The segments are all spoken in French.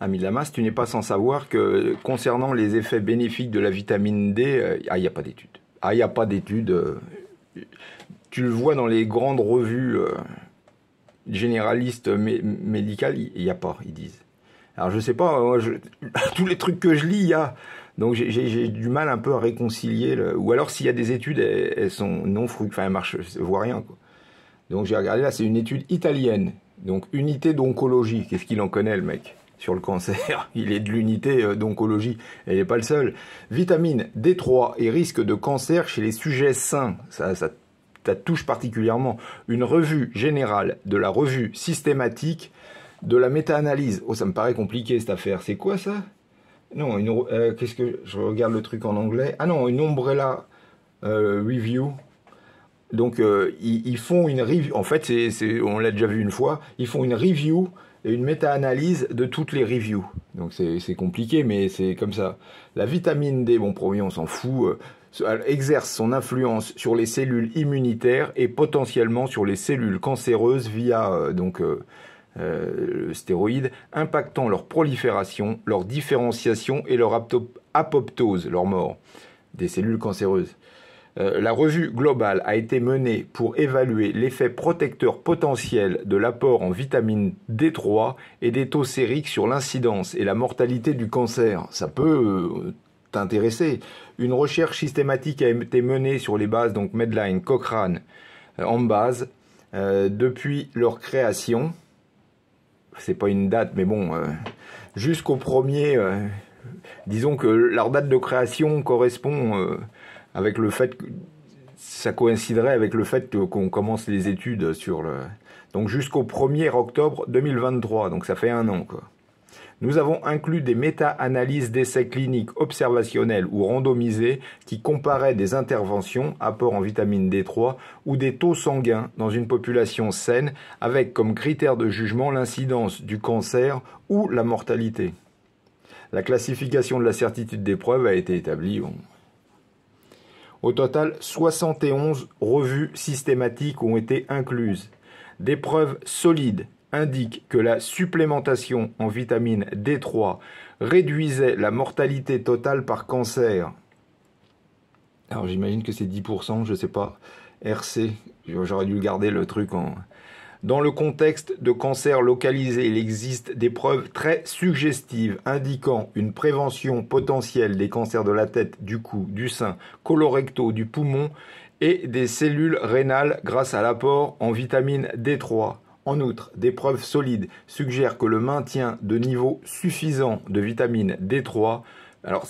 la masse tu n'es pas sans savoir que concernant les effets bénéfiques de la vitamine D, euh, ah, il n'y a pas d'études. Ah, il n'y a pas d'études. Euh, tu le vois dans les grandes revues euh, généralistes médicales, il n'y a pas, ils disent. Alors je sais pas, tous les trucs que je lis, il y a. Donc j'ai du mal un peu à réconcilier. ou alors s'il y a des études, elles, sont non fructueuses. Enfin, elles marchent, je vois rien. Donc j'ai regardé là, c'est une étude italienne. Donc unité d'oncologie. Qu'est-ce qu'il en connaît le mec sur le cancer. Il est de l'unité euh, d'oncologie Elle il n'est pas le seul. Vitamine D3 et risque de cancer chez les sujets sains. Ça, ça, touche particulièrement. Une revue générale de la revue systématique de la méta-analyse. Oh, ça me paraît compliqué cette affaire. C'est quoi ça Non, euh, qu'est-ce que je regarde le truc en anglais Ah non, une Umbrella euh, Review. Donc ils, font une review. En fait, c'est, on l'a déjà vu une fois. Ils font une review une méta-analyse de toutes les reviews. Donc c'est compliqué, mais c'est comme ça. La vitamine D, bon, premier, on s'en fout, euh, exerce son influence sur les cellules immunitaires et potentiellement sur les cellules cancéreuses via euh, donc, euh, le stéroïde, impactant leur prolifération, leur différenciation et leur apoptose, leur mort des cellules cancéreuses. Euh, la revue globale a été menée pour évaluer l'effet protecteur potentiel de l'apport en vitamine D3 et des taux sériques sur l'incidence et la mortalité du cancer. Ça peut euh, t'intéresser. Une recherche systématique a été menée sur les bases, donc Medline, Cochrane, euh, en base, depuis leur création. C'est pas une date, mais bon, jusqu'au premier. disons que leur date de création correspond avec le fait que ça coïnciderait avec le fait qu'on commence les études sur le. Donc jusqu'au 1er octobre 2023, donc ça fait un an quoi. Nous avons inclus des méta-analyses d'essais cliniques observationnels ou randomisés qui comparaient des interventions, apport en vitamine D3 ou des taux sanguins dans une population saine avec comme critère de jugement l'incidence du cancer ou la mortalité. La classification de la certitude des preuves a été établie. Au total, 71 revues systématiques ont été incluses. Des preuves solides indiquent que la supplémentation en vitamine D3 réduisait la mortalité totale par cancer. Alors j'imagine que c'est 10%, je ne sais pas. RC, j'aurais dû garder le truc en... Dans le contexte de cancers localisés, il existe des preuves très suggestives indiquant une prévention potentielle des cancers de la tête, du cou, du sein, colorecto, du poumon et des cellules rénales grâce à l'apport en vitamine D3. En outre, des preuves solides suggèrent que le maintien de niveaux suffisants de vitamine D3 alors,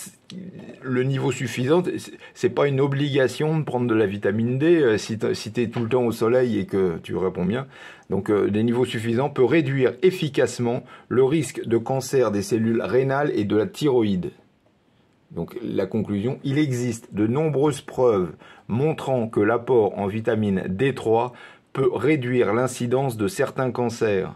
le niveau suffisant, n'est pas une obligation de prendre de la vitamine D euh, si tu es tout le temps au soleil et que tu réponds bien. Donc, euh, des niveaux suffisants peuvent réduire efficacement le risque de cancer des cellules rénales et de la thyroïde. Donc, la conclusion, il existe de nombreuses preuves montrant que l'apport en vitamine D3 peut réduire l'incidence de certains cancers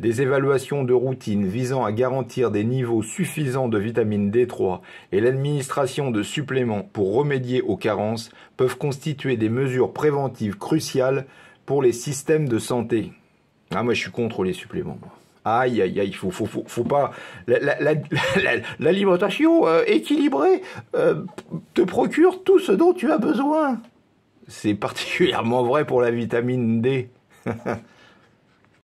des évaluations de routine visant à garantir des niveaux suffisants de vitamine D3 et l'administration de suppléments pour remédier aux carences peuvent constituer des mesures préventives cruciales pour les systèmes de santé. Ah, moi je suis contre les suppléments. Aïe, aïe, aïe, faut, faut, faut, pas. L'alimentation la, euh, équilibrée euh, te procure tout ce dont tu as besoin. C'est particulièrement vrai pour la vitamine D.